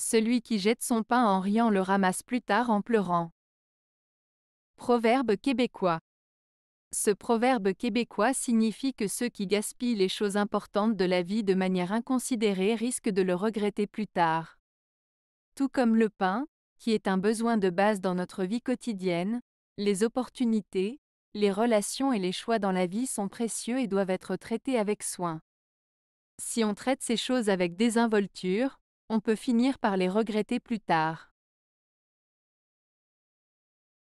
Celui qui jette son pain en riant le ramasse plus tard en pleurant. Proverbe québécois. Ce proverbe québécois signifie que ceux qui gaspillent les choses importantes de la vie de manière inconsidérée risquent de le regretter plus tard. Tout comme le pain, qui est un besoin de base dans notre vie quotidienne, les opportunités, les relations et les choix dans la vie sont précieux et doivent être traités avec soin. Si on traite ces choses avec désinvolture, on peut finir par les regretter plus tard.